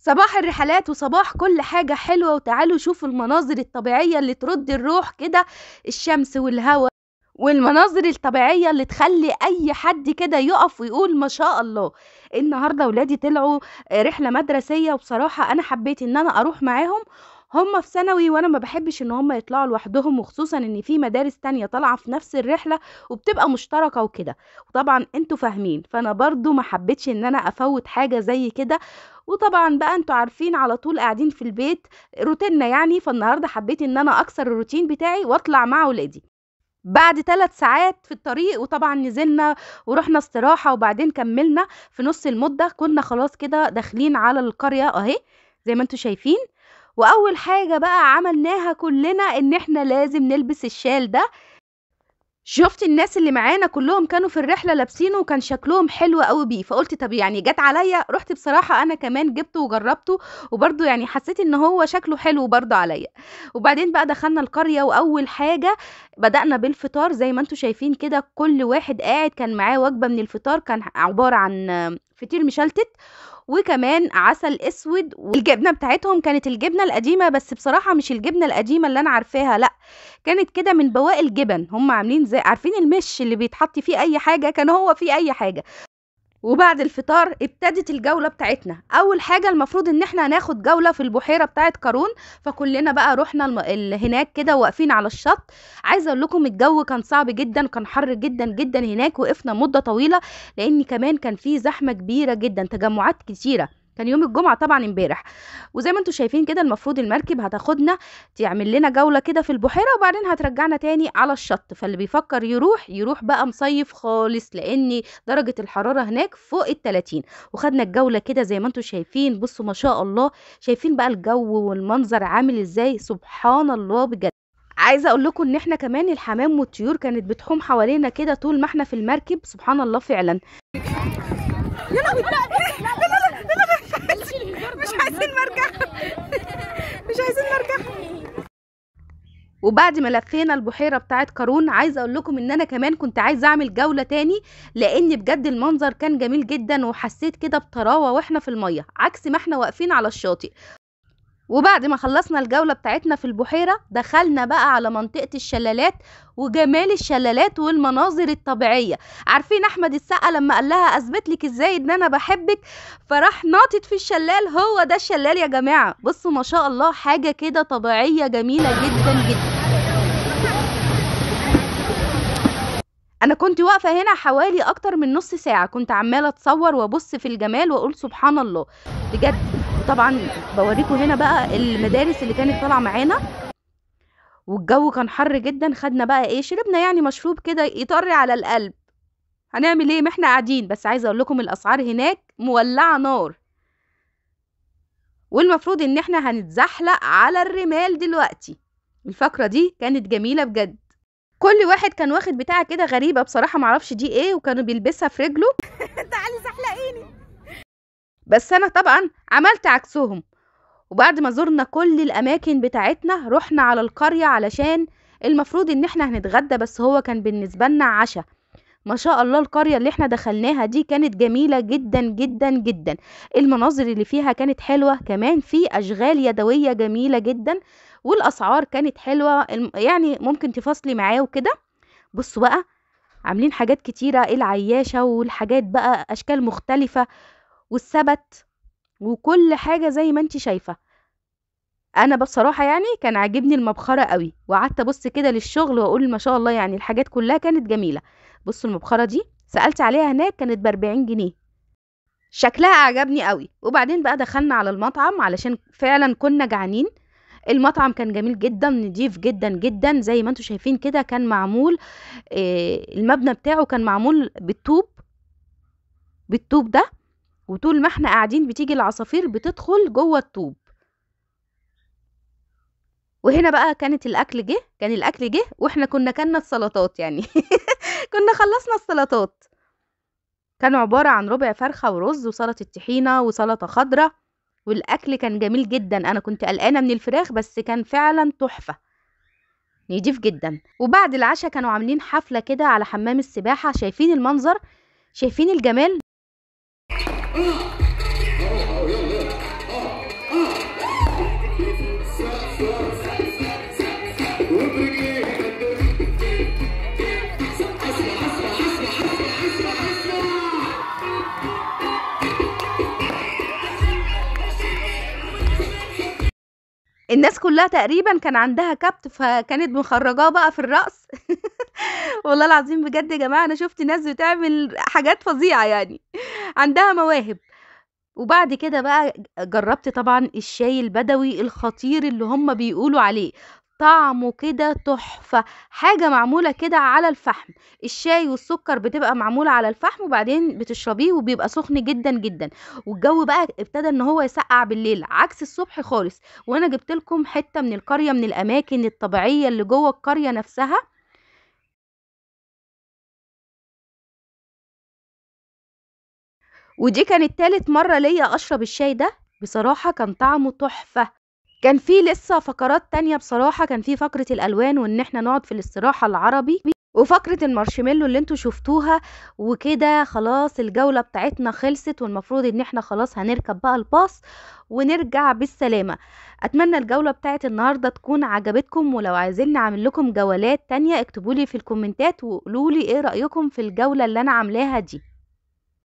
صباح الرحلات وصباح كل حاجة حلوة وتعالوا شوفوا المناظر الطبيعية اللي ترد الروح كده الشمس والهواء والمناظر الطبيعية اللي تخلي أي حد كده يقف ويقول ما شاء الله النهاردة ولادي طلعوا آه، رحلة مدرسية وبصراحة أنا حبيت إن أنا أروح معاهم هم في ثانوي وانا ما بحبش ان هم يطلعوا لوحدهم وخصوصا ان في مدارس تانية طالعه في نفس الرحله وبتبقى مشتركه وكده وطبعا انتوا فاهمين فانا برضو ما حبيتش ان انا افوت حاجه زي كده وطبعا بقى انتوا عارفين على طول قاعدين في البيت روتيننا يعني فالنهارده حبيت ان انا اكسر الروتين بتاعي واطلع مع ولادي بعد ثلاث ساعات في الطريق وطبعا نزلنا ورحنا استراحة وبعدين كملنا في نص المدة كنا خلاص كده داخلين على القرية اهي زي ما انتوا شايفين واول حاجه بقى عملناها كلنا ان احنا لازم نلبس الشال ده شفت الناس اللي معانا كلهم كانوا في الرحله لابسينه وكان شكلهم حلو قوي بيه فقلت طب يعني جت عليا رحت بصراحه انا كمان جبته وجربته وبرده يعني حسيت ان هو شكله حلو برده عليا وبعدين بقى دخلنا القريه واول حاجه بدانا بالفطار زي ما انتم شايفين كده كل واحد قاعد كان معاه وجبه من الفطار كان عباره عن فطير مشلتت وكمان عسل اسود والجبنه بتاعتهم كانت الجبنه القديمه بس بصراحه مش الجبنه القديمه اللي انا عارفاها لا كانت كده من بواقي الجبن هم عاملين زي عارفين المش اللي بيتحط فيه اي حاجه كان هو فيه اي حاجه وبعد الفطار ابتدت الجولة بتاعتنا أول حاجة المفروض إن احنا هناخد جولة في البحيرة بتاعت كارون فكلنا بقى رحنا الم... ال... هناك كده واقفين على الشط عايزة أقول لكم الجو كان صعب جدا كان حر جدا جدا هناك وقفنا مدة طويلة لأن كمان كان في زحمة كبيرة جدا تجمعات كتيرة كان يوم الجمعة طبعا امبارح وزي ما انتم شايفين كده المفروض المركب هتاخدنا تعمل لنا جولة كده في البحيرة وبعدين هترجعنا تاني على الشط فاللي بيفكر يروح يروح بقى مصيف خالص لان درجة الحرارة هناك فوق 30 وخدنا الجولة كده زي ما انتم شايفين بصوا ما شاء الله شايفين بقى الجو والمنظر عامل ازاي سبحان الله بجد عايزه اقول لكم ان احنا كمان الحمام والطيور كانت بتحوم حوالينا كده طول ما احنا في المركب سبحان الله فعلا يلا وبعد ما لفينا البحيره بتاعه قارون عايزه اقول لكم ان انا كمان كنت عايزه اعمل جوله تاني لان بجد المنظر كان جميل جدا وحسيت كده بطراوه واحنا في الميه عكس ما احنا واقفين على الشاطئ وبعد ما خلصنا الجولة بتاعتنا في البحيرة دخلنا بقى على منطقة الشلالات وجمال الشلالات والمناظر الطبيعية عارفين أحمد السقا لما قال لها أثبت لك إزاي إن أنا بحبك فراح ناطط في الشلال هو ده الشلال يا جماعة بصوا ما شاء الله حاجة كده طبيعية جميلة جدا جدا انا كنت واقفه هنا حوالي اكتر من نص ساعه كنت عماله اتصور وابص في الجمال واقول سبحان الله بجد طبعا بوريكم هنا بقى المدارس اللي كانت طالعه معانا والجو كان حر جدا خدنا بقى ايه شربنا يعني مشروب كده يطري على القلب هنعمل ايه ما احنا قاعدين بس عايزه اقول لكم الاسعار هناك مولعه نار والمفروض ان احنا هنتزحلق على الرمال دلوقتي الفقره دي كانت جميله بجد كل واحد كان واخد بتاعه كده غريبه بصراحه معرفش دي ايه وكانوا بيلبسها في رجله تعالي زحلقيني بس انا طبعا عملت عكسهم وبعد ما زرنا كل الاماكن بتاعتنا رحنا على القريه علشان المفروض ان احنا هنتغدى بس هو كان بالنسبه لنا عشاء ما شاء الله القرية اللي احنا دخلناها دي كانت جميلة جدا جدا جدا المناظر اللي فيها كانت حلوة كمان في أشغال يدوية جميلة جدا والاسعار كانت حلوه يعني ممكن تفاصلي معاه وكده بصوا بقى عاملين حاجات كتيره العياشه والحاجات بقى اشكال مختلفه والسبت وكل حاجه زي ما انت شايفه انا بصراحه يعني كان عاجبني المبخره قوي وقعدت ابص كده للشغل واقول ما شاء الله يعني الحاجات كلها كانت جميله بصوا المبخره دي سالت عليها هناك كانت ب 40 جنيه شكلها عجبني قوي وبعدين بقى دخلنا على المطعم علشان فعلا كنا جعانين المطعم كان جميل جدا نضيف جدا جدا زي ما انتم شايفين كده كان معمول آه، المبنى بتاعه كان معمول بالطوب بالطوب ده وطول ما احنا قاعدين بتيجي العصافير بتدخل جوه الطوب وهنا بقى كانت الاكل جه كان الاكل جه واحنا كنا كنا السلطات يعني كنا خلصنا السلطات كانوا عباره عن ربع فرخه ورز وسلطه طحينه وسلطه خضره والأكل كان جميل جدًا، أنا كنت قلقانة من الفراخ بس كان فعلًا تحفة، نضيف جدًا. وبعد العشاء كانوا عاملين حفلة كده على حمام السباحة، شايفين المنظر؟ شايفين الجمال؟ الناس كلها تقريبا كان عندها كبت فكانت مخرجاه بقى في الرأس والله العظيم بجد يا جماعة أنا شفت ناس بتعمل حاجات فظيعة يعني عندها مواهب وبعد كده بقى جربت طبعا الشاي البدوي الخطير اللي هم بيقولوا عليه طعمه كده تحفة حاجة معمولة كده على الفحم الشاي والسكر بتبقى معمولة على الفحم وبعدين بتشربيه وبيبقى سخن جدا جدا والجو بقى ابتدى ان هو يسقع بالليل عكس الصبح خالص وانا جبت لكم حتة من القرية من الاماكن الطبيعية اللي جوه القرية نفسها ودي كانت تالت مرة ليا اشرب الشاي ده بصراحة كان طعمه تحفة كان في لسه فقرات تانية بصراحة كان في فقرة الألوان وإن احنا نقعد في الاستراحة العربي وفقرة المارشميلو اللي انتوا شفتوها وكده خلاص الجولة بتاعتنا خلصت والمفروض ان احنا خلاص هنركب بقى الباص ونرجع بالسلامة اتمنى الجولة بتاعت النهاردة تكون عجبتكم ولو عايزين نعمل لكم جولات تانية اكتبولي في الكومنتات وقولولي ايه رأيكم في الجولة اللي انا عاملاها دي